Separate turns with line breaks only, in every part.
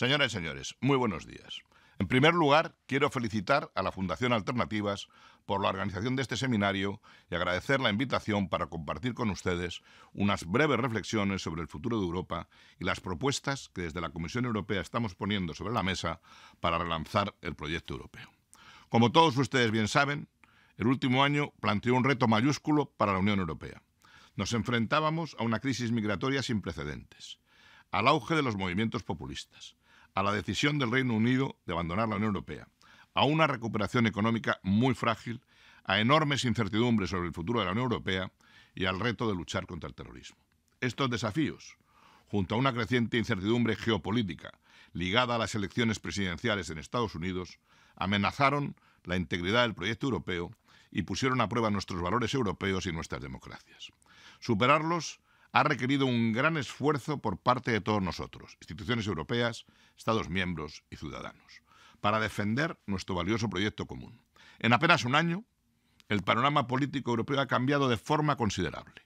Señoras y señores, muy buenos días. En primer lugar, quiero felicitar a la Fundación Alternativas por la organización de este seminario y agradecer la invitación para compartir con ustedes unas breves reflexiones sobre el futuro de Europa y las propuestas que desde la Comisión Europea estamos poniendo sobre la mesa para relanzar el proyecto europeo. Como todos ustedes bien saben, el último año planteó un reto mayúsculo para la Unión Europea. Nos enfrentábamos a una crisis migratoria sin precedentes, al auge de los movimientos populistas, a la decisión del Reino Unido de abandonar la Unión Europea, a una recuperación económica muy frágil, a enormes incertidumbres sobre el futuro de la Unión Europea y al reto de luchar contra el terrorismo. Estos desafíos, junto a una creciente incertidumbre geopolítica ligada a las elecciones presidenciales en Estados Unidos, amenazaron la integridad del proyecto europeo y pusieron a prueba nuestros valores europeos y nuestras democracias. Superarlos ha requerido un gran esfuerzo por parte de todos nosotros, instituciones europeas, Estados miembros y ciudadanos, para defender nuestro valioso proyecto común. En apenas un año, el panorama político europeo ha cambiado de forma considerable.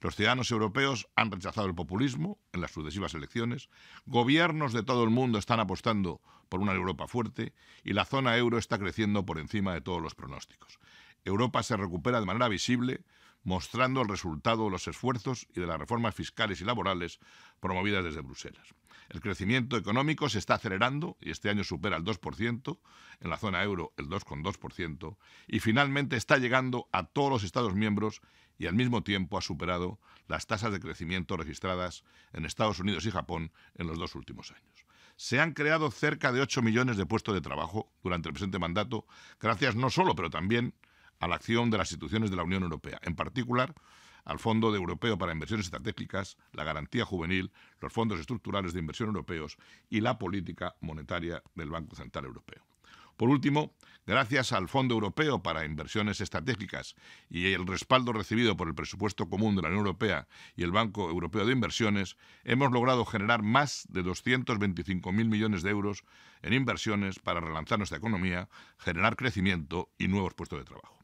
Los ciudadanos europeos han rechazado el populismo en las sucesivas elecciones, gobiernos de todo el mundo están apostando por una Europa fuerte y la zona euro está creciendo por encima de todos los pronósticos. Europa se recupera de manera visible mostrando el resultado de los esfuerzos y de las reformas fiscales y laborales promovidas desde Bruselas. El crecimiento económico se está acelerando y este año supera el 2%, en la zona euro el 2,2%, y finalmente está llegando a todos los Estados miembros y al mismo tiempo ha superado las tasas de crecimiento registradas en Estados Unidos y Japón en los dos últimos años. Se han creado cerca de 8 millones de puestos de trabajo durante el presente mandato, gracias no solo, pero también a la acción de las instituciones de la Unión Europea, en particular al Fondo Europeo para Inversiones Estratégicas, la Garantía Juvenil, los fondos estructurales de inversión europeos y la política monetaria del Banco Central Europeo. Por último, gracias al Fondo Europeo para Inversiones Estratégicas y el respaldo recibido por el Presupuesto Común de la Unión Europea y el Banco Europeo de Inversiones, hemos logrado generar más de 225.000 millones de euros en inversiones para relanzar nuestra economía, generar crecimiento y nuevos puestos de trabajo.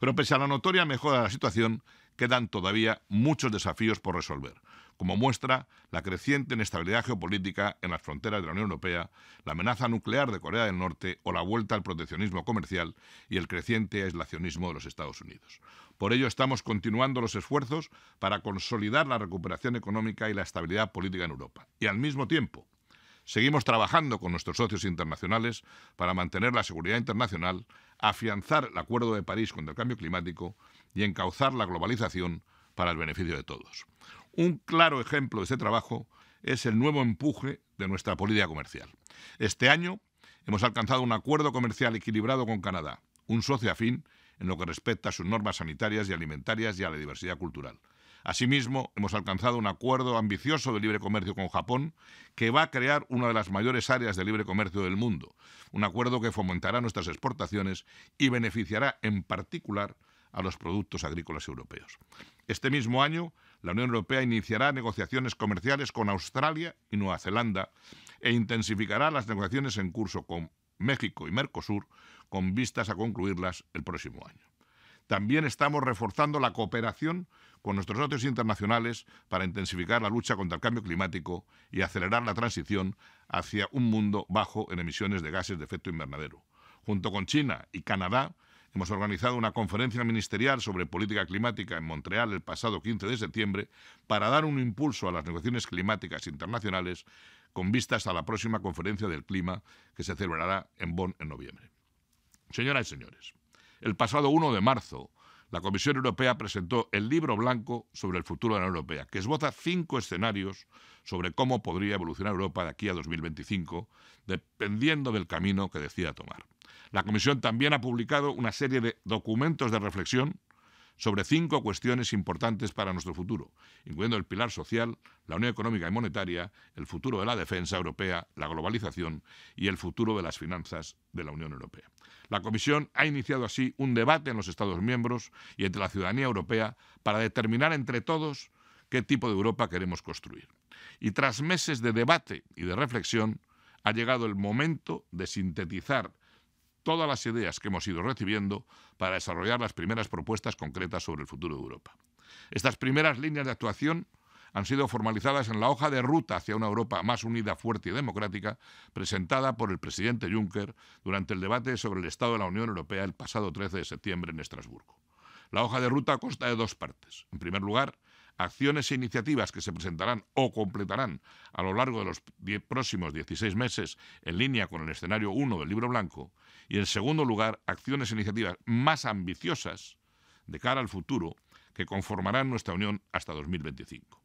Pero pese a la notoria mejora de la situación, quedan todavía muchos desafíos por resolver, como muestra la creciente inestabilidad geopolítica en las fronteras de la Unión Europea, la amenaza nuclear de Corea del Norte o la vuelta al proteccionismo comercial y el creciente aislacionismo de los Estados Unidos. Por ello estamos continuando los esfuerzos para consolidar la recuperación económica y la estabilidad política en Europa. Y al mismo tiempo, seguimos trabajando con nuestros socios internacionales para mantener la seguridad internacional, afianzar el Acuerdo de París contra el cambio climático y encauzar la globalización para el beneficio de todos. Un claro ejemplo de este trabajo es el nuevo empuje de nuestra política comercial. Este año hemos alcanzado un acuerdo comercial equilibrado con Canadá, un socio afín en lo que respecta a sus normas sanitarias y alimentarias y a la diversidad cultural. Asimismo, hemos alcanzado un acuerdo ambicioso de libre comercio con Japón que va a crear una de las mayores áreas de libre comercio del mundo, un acuerdo que fomentará nuestras exportaciones y beneficiará en particular a los productos agrícolas europeos. Este mismo año, la Unión Europea iniciará negociaciones comerciales con Australia y Nueva Zelanda e intensificará las negociaciones en curso con México y Mercosur con vistas a concluirlas el próximo año. También estamos reforzando la cooperación con nuestros socios internacionales para intensificar la lucha contra el cambio climático y acelerar la transición hacia un mundo bajo en emisiones de gases de efecto invernadero. Junto con China y Canadá, hemos organizado una conferencia ministerial sobre política climática en Montreal el pasado 15 de septiembre para dar un impulso a las negociaciones climáticas internacionales con vistas a la próxima conferencia del clima que se celebrará en Bonn en noviembre. Señoras y señores, el pasado 1 de marzo, la Comisión Europea presentó el libro blanco sobre el futuro de la Unión Europea, que esboza cinco escenarios sobre cómo podría evolucionar Europa de aquí a 2025, dependiendo del camino que decida tomar. La Comisión también ha publicado una serie de documentos de reflexión sobre cinco cuestiones importantes para nuestro futuro, incluyendo el pilar social, la unión económica y monetaria, el futuro de la defensa europea, la globalización y el futuro de las finanzas de la Unión Europea. La Comisión ha iniciado así un debate en los Estados miembros y entre la ciudadanía europea para determinar entre todos qué tipo de Europa queremos construir. Y tras meses de debate y de reflexión, ha llegado el momento de sintetizar todas las ideas que hemos ido recibiendo para desarrollar las primeras propuestas concretas sobre el futuro de Europa. Estas primeras líneas de actuación han sido formalizadas en la hoja de ruta hacia una Europa más unida, fuerte y democrática, presentada por el presidente Juncker durante el debate sobre el Estado de la Unión Europea el pasado 13 de septiembre en Estrasburgo. La hoja de ruta consta de dos partes. En primer lugar, acciones e iniciativas que se presentarán o completarán a lo largo de los próximos 16 meses en línea con el escenario 1 del libro blanco, y en segundo lugar, acciones e iniciativas más ambiciosas de cara al futuro que conformarán nuestra Unión hasta 2025.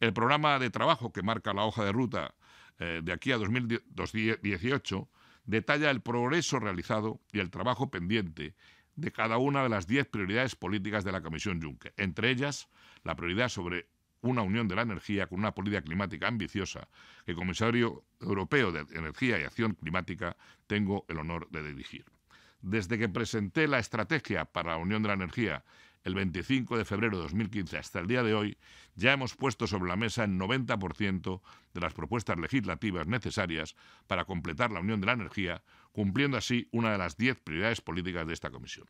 El programa de trabajo que marca la hoja de ruta eh, de aquí a 2018 detalla el progreso realizado y el trabajo pendiente de cada una de las diez prioridades políticas de la Comisión Juncker, entre ellas la prioridad sobre una unión de la energía con una política climática ambiciosa que, comisario europeo de Energía y Acción Climática, tengo el honor de dirigir. Desde que presenté la estrategia para la unión de la energía el 25 de febrero de 2015 hasta el día de hoy, ya hemos puesto sobre la mesa el 90% de las propuestas legislativas necesarias para completar la Unión de la Energía, cumpliendo así una de las 10 prioridades políticas de esta comisión.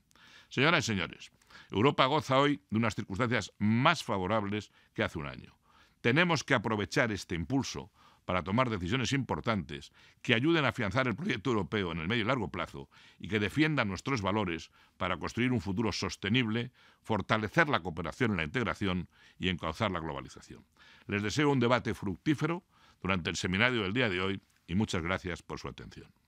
Señoras y señores, Europa goza hoy de unas circunstancias más favorables que hace un año. Tenemos que aprovechar este impulso para tomar decisiones importantes que ayuden a afianzar el proyecto europeo en el medio y largo plazo y que defiendan nuestros valores para construir un futuro sostenible, fortalecer la cooperación y la integración y encauzar la globalización. Les deseo un debate fructífero durante el seminario del día de hoy y muchas gracias por su atención.